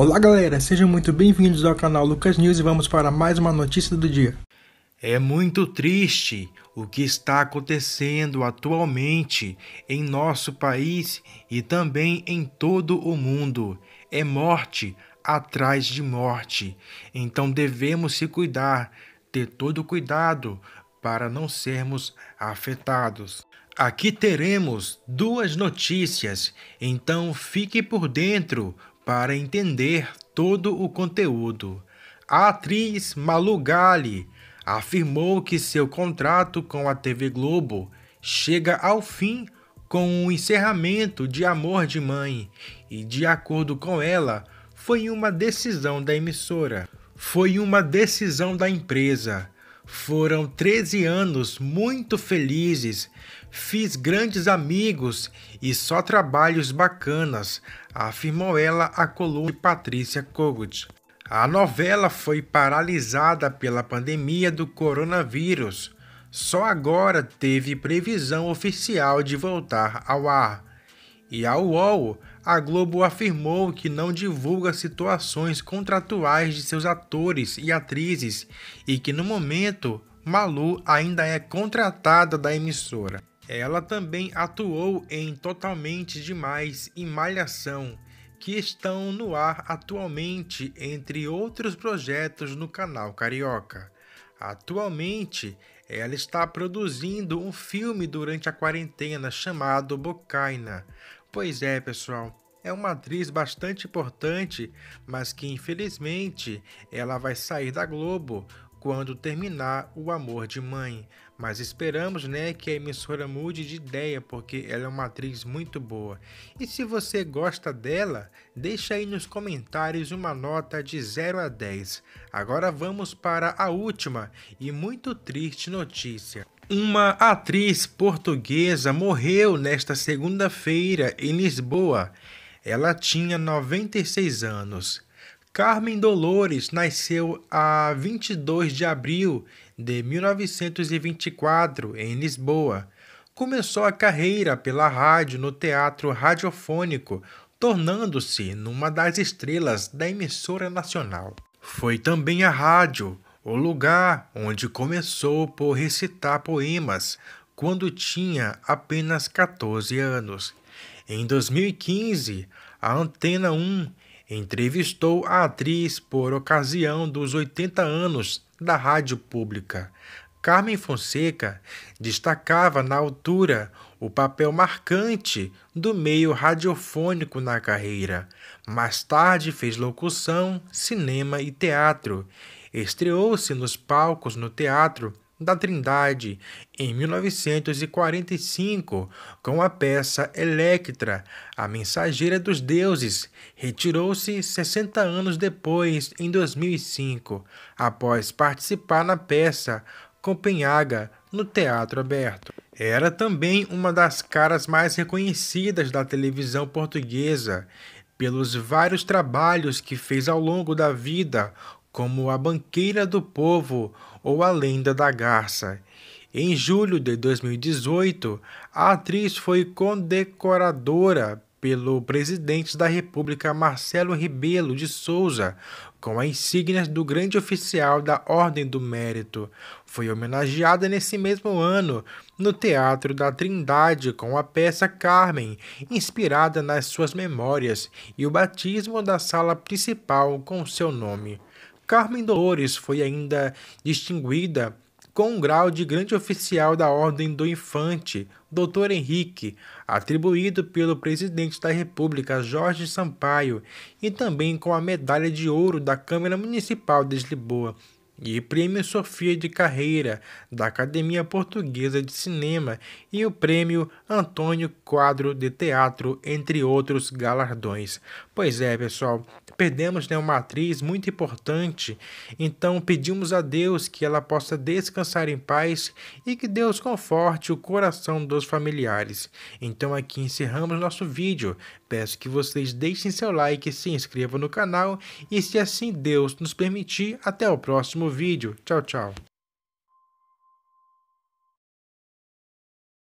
Olá galera, sejam muito bem-vindos ao canal Lucas News e vamos para mais uma notícia do dia. É muito triste o que está acontecendo atualmente em nosso país e também em todo o mundo. É morte atrás de morte. Então devemos se cuidar, ter todo cuidado para não sermos afetados. Aqui teremos duas notícias, então fique por dentro, para entender todo o conteúdo. A atriz Malu Gali afirmou que seu contrato com a TV Globo chega ao fim com o encerramento de Amor de Mãe e, de acordo com ela, foi uma decisão da emissora. Foi uma decisão da empresa. Foram 13 anos muito felizes, fiz grandes amigos e só trabalhos bacanas, afirmou ela à coluna de Patrícia Kogut. A novela foi paralisada pela pandemia do coronavírus. Só agora teve previsão oficial de voltar ao ar. E ao UOL, a Globo afirmou que não divulga situações contratuais de seus atores e atrizes e que no momento Malu ainda é contratada da emissora. Ela também atuou em Totalmente Demais e Malhação, que estão no ar atualmente, entre outros projetos no canal Carioca. Atualmente, ela está produzindo um filme durante a quarentena chamado Bocaina, Pois é, pessoal. É uma atriz bastante importante, mas que infelizmente ela vai sair da Globo quando terminar O Amor de Mãe. Mas esperamos, né, que a emissora mude de ideia, porque ela é uma atriz muito boa. E se você gosta dela, deixa aí nos comentários uma nota de 0 a 10. Agora vamos para a última e muito triste notícia. Uma atriz portuguesa morreu nesta segunda-feira em Lisboa. Ela tinha 96 anos. Carmen Dolores nasceu a 22 de abril de 1924 em Lisboa. Começou a carreira pela rádio no teatro radiofônico, tornando-se numa das estrelas da emissora nacional. Foi também a rádio o lugar onde começou por recitar poemas quando tinha apenas 14 anos. Em 2015, a Antena 1 entrevistou a atriz por ocasião dos 80 anos da Rádio Pública. Carmen Fonseca destacava na altura o papel marcante do meio radiofônico na carreira. Mais tarde fez locução, cinema e teatro. Estreou-se nos palcos no Teatro da Trindade em 1945 com a peça Electra, a mensageira dos deuses. Retirou-se 60 anos depois, em 2005, após participar na peça Copenhaga, no Teatro Aberto. Era também uma das caras mais reconhecidas da televisão portuguesa, pelos vários trabalhos que fez ao longo da vida, como A Banqueira do Povo ou A Lenda da Garça. Em julho de 2018, a atriz foi condecoradora pelo presidente da República Marcelo Rebelo de Souza, com as insígnias do grande oficial da Ordem do Mérito. Foi homenageada nesse mesmo ano no Teatro da Trindade com a peça Carmen, inspirada nas suas memórias, e o batismo da sala principal com seu nome. Carmen Dolores foi ainda distinguida com o grau de grande oficial da Ordem do Infante, Dr. Henrique, atribuído pelo presidente da República Jorge Sampaio, e também com a medalha de ouro da Câmara Municipal de Lisboa e Prêmio Sofia de Carreira da Academia Portuguesa de Cinema e o Prêmio Antônio Quadro de Teatro, entre outros galardões. Pois é, pessoal, perdemos né, uma atriz muito importante, então pedimos a Deus que ela possa descansar em paz e que Deus conforte o coração dos familiares. Então aqui encerramos nosso vídeo. Peço que vocês deixem seu like, se inscrevam no canal e, se assim Deus nos permitir, até o próximo vídeo. Tchau, tchau.